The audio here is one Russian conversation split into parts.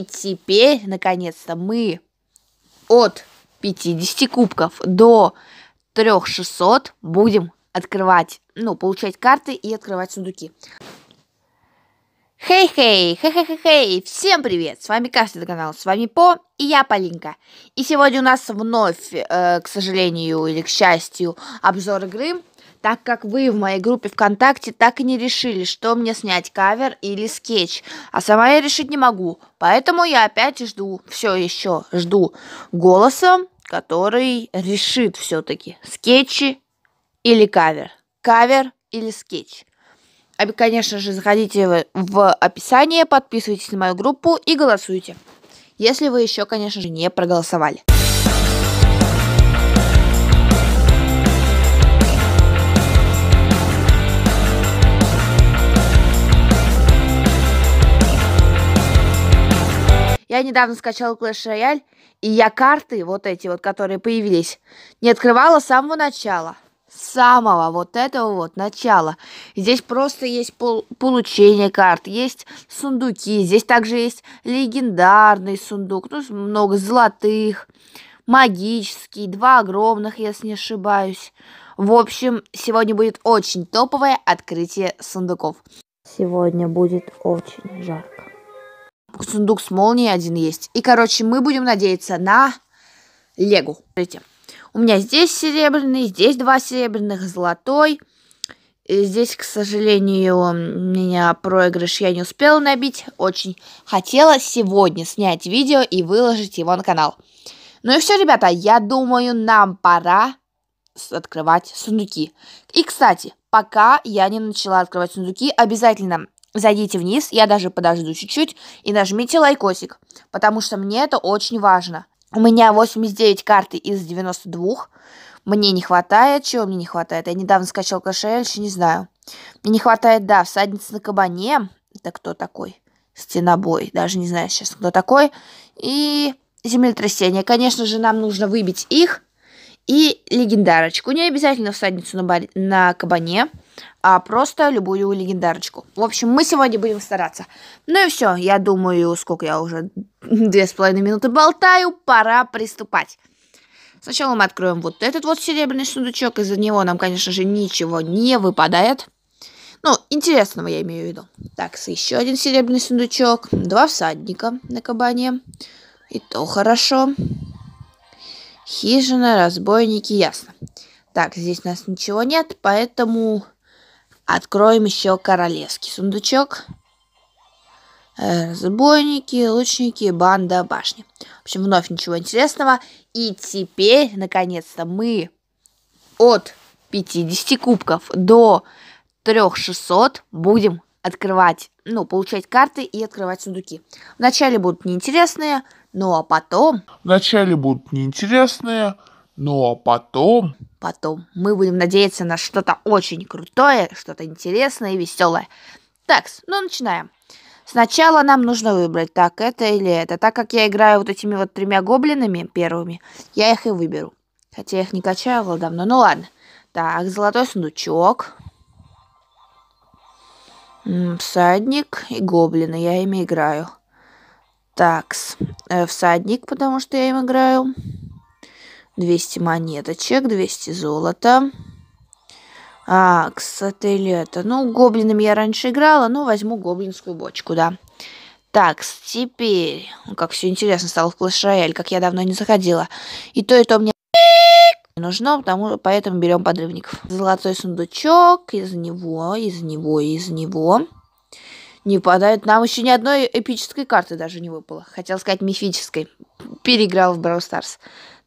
И теперь, наконец-то, мы от 50 кубков до 3600 будем открывать, ну, получать карты и открывать сундуки. Хей-хей, хей-хей-хей, всем привет, с вами Кастин канал, с вами По и я Полинка. И сегодня у нас вновь, э, к сожалению или к счастью, обзор игры так как вы в моей группе ВКонтакте так и не решили, что мне снять кавер или скетч. А сама я решить не могу, поэтому я опять жду, все еще жду голоса, который решит все-таки скетчи или кавер. Кавер или скетч. А, конечно же, заходите в описание, подписывайтесь на мою группу и голосуйте. Если вы еще, конечно же, не проголосовали. Я недавно скачала Clash Royale, и я карты, вот эти вот, которые появились, не открывала с самого начала. С самого вот этого вот начала. Здесь просто есть пол получение карт, есть сундуки, здесь также есть легендарный сундук, ну, много золотых, магический, два огромных, если не ошибаюсь. В общем, сегодня будет очень топовое открытие сундуков. Сегодня будет очень жарко. Сундук с молнией один есть. И, короче, мы будем надеяться на Легу. Смотрите, у меня здесь серебряный, здесь два серебряных, золотой. И здесь, к сожалению, у меня проигрыш я не успела набить. Очень хотела сегодня снять видео и выложить его на канал. Ну и все, ребята, я думаю, нам пора открывать сундуки. И, кстати, пока я не начала открывать сундуки, обязательно Зайдите вниз, я даже подожду чуть-чуть и нажмите лайкосик, потому что мне это очень важно. У меня 89 карты из 92. Мне не хватает. Чего мне не хватает? Я недавно скачал кошель, еще не знаю. Мне не хватает, да, всадница на кабане. Это кто такой? Стенобой. Даже не знаю сейчас, кто такой. И землетрясение. Конечно же, нам нужно выбить их. И легендарочку. Не обязательно всадницу на, бар... на кабане а просто любую легендарочку. В общем, мы сегодня будем стараться. Ну и все, я думаю, сколько я уже две с половиной минуты болтаю, пора приступать. Сначала мы откроем вот этот вот серебряный сундучок. Из-за него нам, конечно же, ничего не выпадает. Ну, интересного я имею в виду. Так, еще один серебряный сундучок. Два всадника на кабане. И то хорошо. Хижина, разбойники, ясно. Так, здесь у нас ничего нет, поэтому Откроем еще королевский сундучок. Э, разбойники, лучники, банда, башни. В общем, вновь ничего интересного. И теперь, наконец-то, мы от 50 кубков до 3600 будем открывать, ну, получать карты и открывать сундуки. Вначале будут неинтересные, ну а потом... Вначале будут неинтересные, ну а потом... Потом мы будем надеяться на что-то очень крутое, что-то интересное и веселое. Так, ну начинаем. Сначала нам нужно выбрать, так это или это. Так как я играю вот этими вот тремя гоблинами первыми, я их и выберу. Хотя я их не качала давно, ну ладно. Так, золотой сундучок. Всадник и гоблины, я ими играю. Такс, э, всадник, потому что я им играю. 200 монеточек, 200 золота. А, кстати, лето. Ну, гоблинами я раньше играла, но возьму гоблинскую бочку, да. Так, теперь... Ну, как все интересно стало в Clash Royale, как я давно не заходила. И то, и то мне нужно, потому поэтому берем подрывников. Золотой сундучок, из него, из него, из него. Не падает. Нам еще ни одной эпической карты даже не выпало. Хотел сказать мифической. Переиграл в Brawl Stars.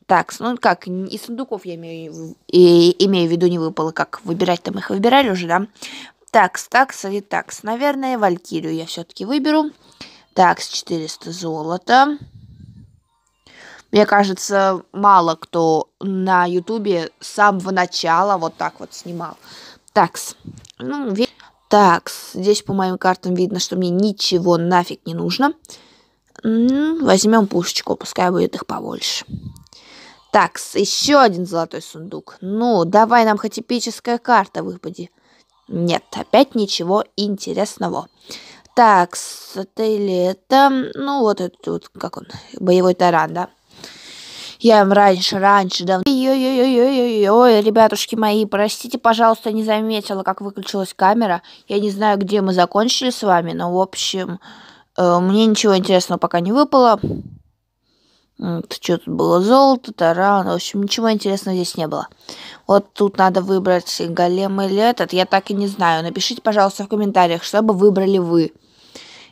Так, ну как, из сундуков я имею, и, имею в виду не выпало, как выбирать там их выбирали уже, да? Такс, такс или такс. Наверное, Валькирию я все-таки выберу. Такс, 400 золота. Мне кажется, мало кто на Ютубе с самого начала вот так вот снимал. Такс. Ну, ви... Такс. Здесь по моим картам видно, что мне ничего нафиг не нужно. Возьмем пушечку, пускай будет их побольше. Так, еще один золотой сундук. Ну, давай нам хоть эпическая карта выпади. Нет, опять ничего интересного. Так, с отеля это... Ну, вот этот вот, как он, боевой таран, да? Я им раньше, раньше, давно... Ой-ой-ой-ой-ой, ребятушки мои, простите, пожалуйста, не заметила, как выключилась камера. Я не знаю, где мы закончили с вами, но, в общем, э, мне ничего интересного пока не выпало. Это что то было? Золото, таран. В общем, ничего интересного здесь не было. Вот тут надо выбрать голем или этот. Я так и не знаю. Напишите, пожалуйста, в комментариях, что бы выбрали вы.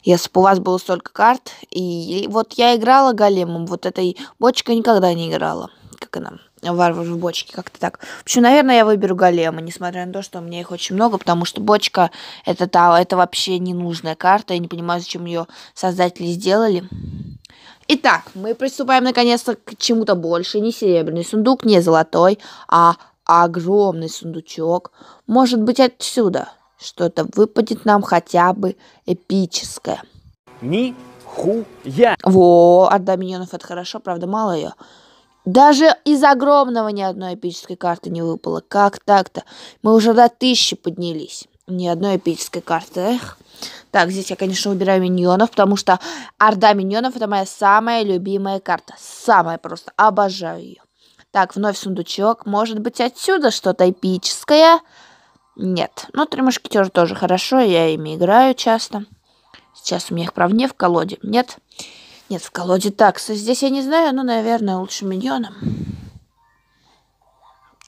Если бы у вас было столько карт. И, и вот я играла големом. Вот этой бочкой никогда не играла. Как она? Варвар в бочке, как-то так. В общем, наверное, я выберу голема, несмотря на то, что у меня их очень много, потому что бочка это, та, это вообще ненужная карта. Я не понимаю, зачем ее создатели сделали. Итак, мы приступаем наконец-то к чему-то больше. Не серебряный сундук, не золотой, а огромный сундучок. Может быть, отсюда что-то выпадет нам хотя бы эпическое. Нихуя! Во, от доминионов это хорошо, правда, мало ее. Даже из огромного ни одной эпической карты не выпало. Как так-то? Мы уже до тысячи поднялись. Ни одной эпической карты. Эх. Так, здесь я, конечно, убираю миньонов, потому что орда миньонов это моя самая любимая карта. Самая просто. Обожаю ее. Так, вновь сундучок. Может быть, отсюда что-то эпическое? Нет. Ну, три мушкетера тоже хорошо. Я ими играю часто. Сейчас у меня их, правда, не в колоде. Нет. Нет, в колоде такса. Здесь я не знаю, но, наверное, лучше миньоном.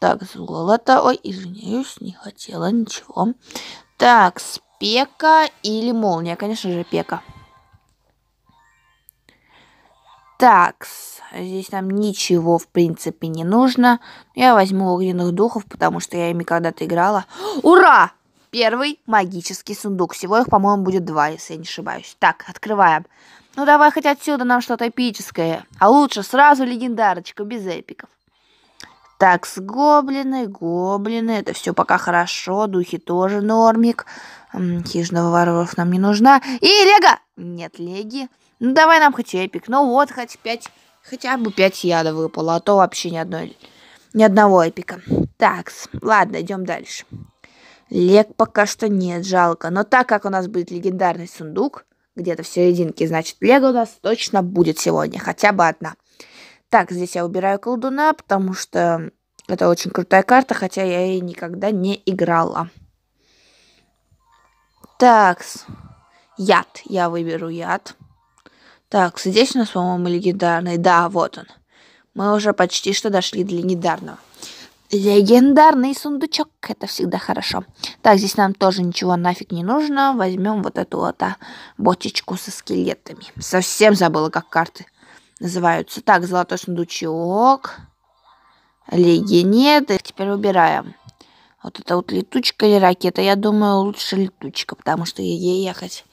Так, золото. Ой, извиняюсь, не хотела ничего. Так, Пека или молния? Конечно же, Пека. Так, здесь нам ничего, в принципе, не нужно. Я возьму огненных духов, потому что я ими когда-то играла. Ура! Первый магический сундук. Всего их, по-моему, будет два, если я не ошибаюсь. Так, открываем. Ну давай хоть отсюда нам что-то эпическое. А лучше сразу легендарочку без эпиков. Так, с гоблины, гоблины, это все пока хорошо, духи тоже нормик. Хижина воров нам не нужна. И Лего! Нет, Леги. Ну, давай нам хоть эпик. Ну вот, хоть пять, хотя бы пять яда выпало, а то вообще ни одной, ни одного эпика. Так, ладно, идем дальше. Лег пока что нет, жалко. Но так как у нас будет легендарный сундук, где-то в серединке, значит, Лего у нас точно будет сегодня, хотя бы одна. Так, здесь я убираю колдуна, потому что это очень крутая карта, хотя я ей никогда не играла. Так, яд. Я выберу яд. Так, здесь у нас, по-моему, легендарный. Да, вот он. Мы уже почти что дошли до легендарного. Легендарный сундучок. Это всегда хорошо. Так, здесь нам тоже ничего нафиг не нужно. Возьмем вот эту вот а, бочечку со скелетами. Совсем забыла, как карты называются. Так, золотой сундучок. Леги Их теперь выбираем. Вот это вот летучка или ракета. Я думаю, лучше летучка, потому что ей ехать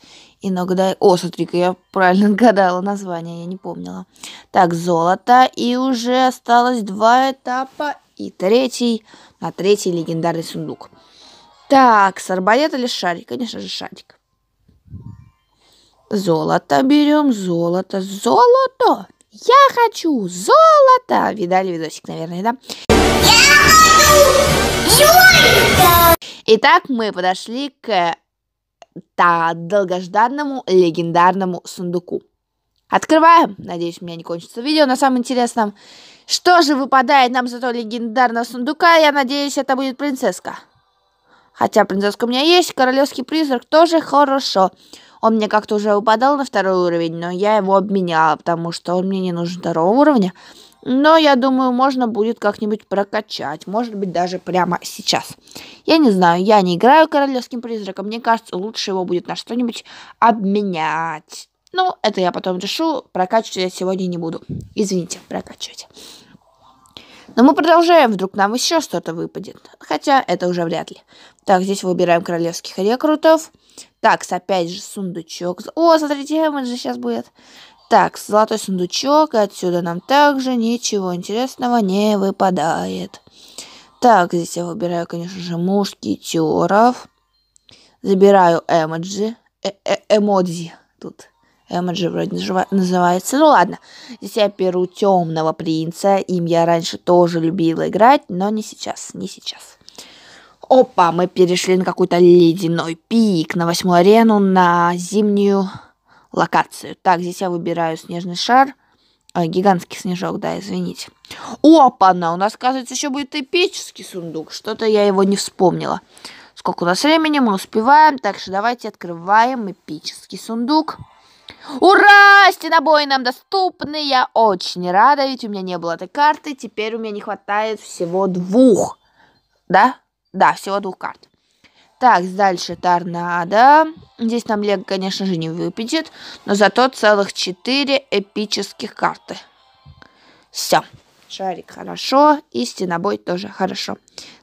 иногда... О, смотри-ка, я правильно отгадала название, я не помнила. Так, золото. И уже осталось два этапа. И третий, на третий легендарный сундук. Так, с арбалета или шарик? Конечно же, шарик. Золото берем, золото, золото. Я хочу золото. Видали видосик, наверное, да? Я хочу Итак, мы подошли к та долгожданному легендарному сундуку. Открываем. Надеюсь, у меня не кончится видео на самом интересном. Что же выпадает нам за то легендарного сундука? Я надеюсь, это будет принцесска. Хотя принцесска у меня есть, королевский призрак тоже хорошо. Хорошо. Он мне как-то уже выпадал на второй уровень, но я его обменяла, потому что он мне не нужен второго уровня. Но я думаю, можно будет как-нибудь прокачать. Может быть, даже прямо сейчас. Я не знаю, я не играю королевским призраком. Мне кажется, лучше его будет на что-нибудь обменять. Ну, это я потом решу. Прокачивать я сегодня не буду. Извините, прокачивать. Но мы продолжаем, вдруг нам еще что-то выпадет. Хотя это уже вряд ли. Так, здесь выбираем королевских рекрутов. Так, опять же сундучок. О, смотрите, Хэммон же сейчас будет. Так, золотой сундучок. И отсюда нам также ничего интересного не выпадает. Так, здесь я выбираю, конечно же, мушкетеров. Забираю эмоджи. Э -э Эмодзи тут. Эмоджи вроде называется. Ну ладно. Здесь я беру темного принца. Им я раньше тоже любила играть, но не сейчас, не сейчас. Опа, мы перешли на какой-то ледяной пик, на восьмую арену, на зимнюю локацию. Так, здесь я выбираю снежный шар. Ой, гигантский снежок, да, извините. Опа-на, у нас, кажется, еще будет эпический сундук. Что-то я его не вспомнила. Сколько у нас времени, мы успеваем. Так что давайте открываем эпический сундук. Ура! Стенобой нам доступны. Я очень рада, ведь у меня не было этой карты. Теперь у меня не хватает всего двух. Да? Да, всего двух карт. Так, дальше торнадо. Здесь нам Лего, конечно же, не выпадет, но зато целых четыре эпических карты. Все. Шарик хорошо, и стенобой тоже хорошо.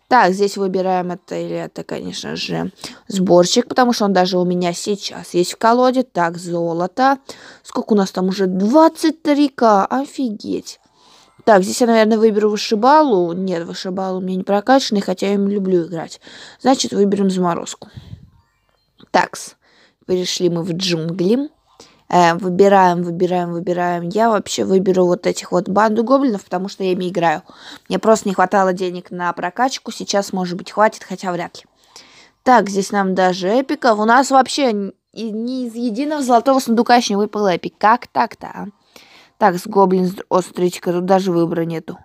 Так, здесь выбираем это или это, конечно же, сборщик, потому что он даже у меня сейчас есть в колоде. Так, золото. Сколько у нас там уже? 23к. Офигеть. Так, здесь я, наверное, выберу вышибалу. Нет, вышибалу у меня не прокачанный, хотя я им люблю играть. Значит, выберем заморозку. Такс. Перешли мы в джунгли. Э, выбираем, выбираем, выбираем. Я вообще выберу вот этих вот банду гоблинов, потому что я ими играю. Мне просто не хватало денег на прокачку. Сейчас, может быть, хватит, хотя вряд ли. Так, здесь нам даже эпиков. У нас вообще ни из единого золотого сундука еще не выпал эпик. Как так-то, а? Так, с гоблин, остричка, тут даже выбора нету.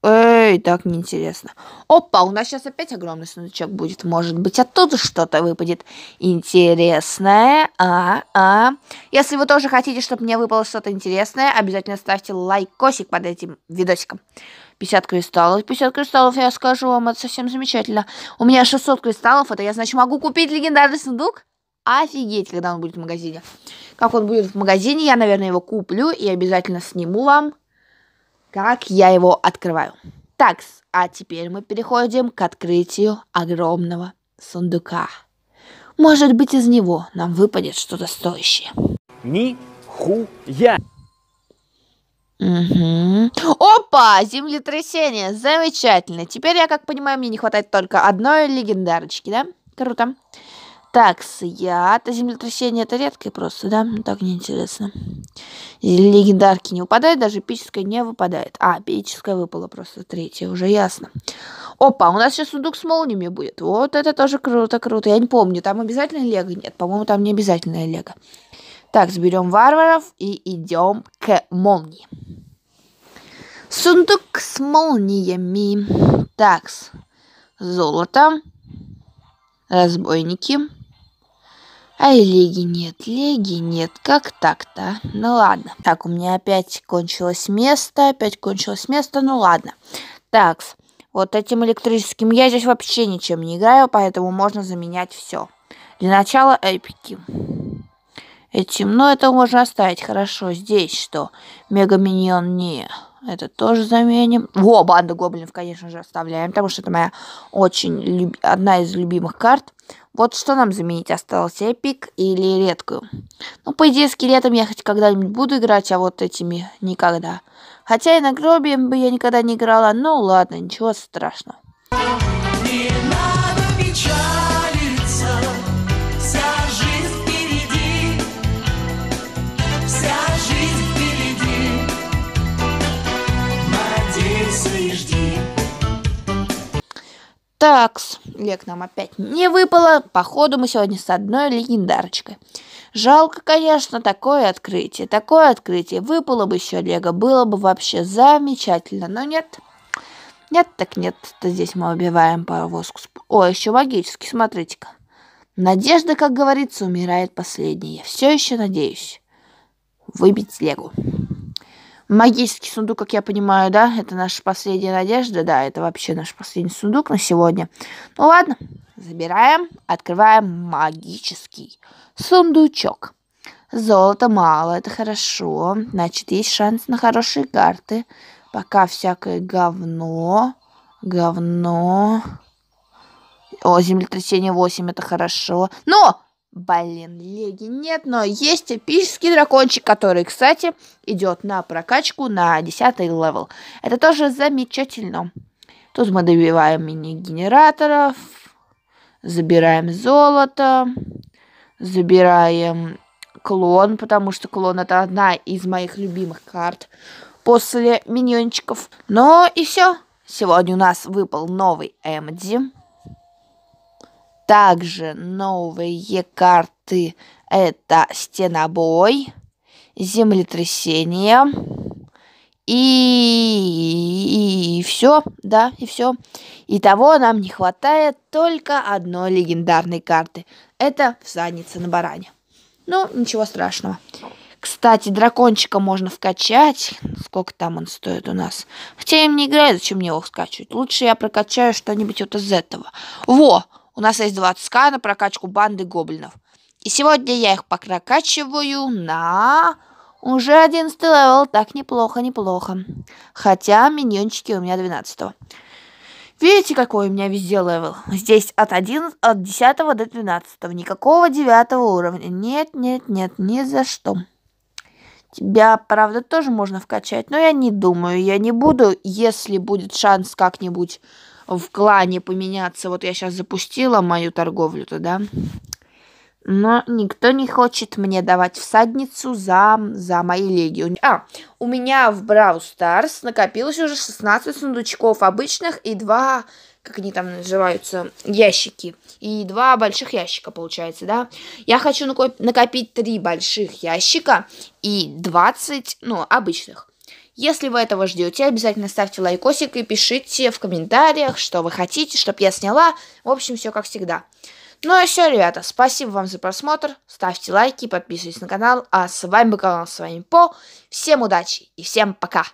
Эй, так неинтересно. Опа, у нас сейчас опять огромный сундучок будет. Может быть, оттуда что-то выпадет интересное. А, а. Если вы тоже хотите, чтобы мне выпало что-то интересное, обязательно ставьте лайкосик под этим видосиком. 50 кристаллов. 50 кристаллов, я скажу вам, это совсем замечательно. У меня 600 кристаллов, это я, значит, могу купить легендарный сундук? Офигеть, когда он будет в магазине. Как он будет в магазине, я, наверное, его куплю и обязательно сниму вам как я его открываю. Так, а теперь мы переходим к открытию огромного сундука. Может быть, из него нам выпадет что-то стоящее. Нихуя! Угу. Опа! Землетрясение! Замечательно! Теперь, я как понимаю, мне не хватает только одной легендарочки, да? Круто. Так, я Это а землетрясение это редкое просто, да? Ну, так неинтересно. Легендарки не выпадает, даже эпическая не выпадает. А, эпическая выпала просто третья, уже ясно. Опа, у нас сейчас сундук с молниями будет. Вот это тоже круто, круто. Я не помню, там обязательно лего? Нет, по-моему, там не обязательно лего. Так, сберем варваров и идем к молнии. Сундук с молниями. Такс. Золото. Разбойники. Ай, леги нет, леги нет, как так-то? А? Ну ладно. Так, у меня опять кончилось место, опять кончилось место, ну ладно. Так, вот этим электрическим я здесь вообще ничем не играю, поэтому можно заменять все. Для начала эпики. Этим, но ну, это можно оставить, хорошо. Здесь что? Мега Миньон не... Это тоже заменим. Во, банду гоблинов, конечно же, оставляем, потому что это моя очень люб... одна из любимых карт. Вот что нам заменить осталось, эпик или редкую? Ну, по идее, скелетом я хоть когда-нибудь буду играть, а вот этими никогда. Хотя и на гробе бы я никогда не играла, ну ладно, ничего страшного. Такс, лек нам опять не выпало. Походу мы сегодня с одной легендарочкой. Жалко, конечно, такое открытие. Такое открытие. Выпало бы еще лего, было бы вообще замечательно. Но нет. Нет, так нет. То здесь мы убиваем паровозку. О, еще магически, смотрите-ка. Надежда, как говорится, умирает последней. Я все еще надеюсь выбить лего. Магический сундук, как я понимаю, да? Это наша последняя надежда. Да, это вообще наш последний сундук на сегодня. Ну ладно, забираем, открываем магический сундучок. Золота мало, это хорошо. Значит, есть шанс на хорошие карты. Пока всякое говно. Говно. О, землетрясение 8, это хорошо. Но! Блин, леги нет, но есть эпический дракончик, который, кстати, идет на прокачку на 10 левел. Это тоже замечательно. Тут мы добиваем мини-генераторов, забираем золото, забираем клон, потому что клон это одна из моих любимых карт после миньончиков. Но и все. Сегодня у нас выпал новый Эмди. Также новые карты – это «Стенобой», «Землетрясение», и, и, и все, да, и все. И того нам не хватает только одной легендарной карты. Это всадница на баране. Ну, ничего страшного. Кстати, дракончика можно вкачать. Сколько там он стоит у нас? Хотя я им не играю, зачем мне его скачивать. Лучше я прокачаю что-нибудь вот из этого. Во! У нас есть два тска на прокачку банды гоблинов. И сегодня я их прокачиваю на... Уже 11 левел, так неплохо, неплохо. Хотя миньончики у меня 12 -го. Видите, какой у меня везде левел? Здесь от, 1, от 10 до 12. Никакого 9 уровня. Нет, нет, нет, ни за что. Тебя, правда, тоже можно вкачать, но я не думаю, я не буду, если будет шанс как-нибудь в клане поменяться. Вот я сейчас запустила мою торговлю-то, да. Но никто не хочет мне давать всадницу за, за мои леги. А, у меня в Brawl Stars накопилось уже 16 сундучков обычных и два, как они там называются, ящики. И два больших ящика, получается, да? Я хочу накопить три больших ящика и 20, ну, обычных. Если вы этого ждете, обязательно ставьте лайкосик и пишите в комментариях, что вы хотите, чтобы я сняла. В общем, все как всегда. Ну и а все, ребята, спасибо вам за просмотр, ставьте лайки, подписывайтесь на канал, а с вами был канал, с вами По, всем удачи и всем пока!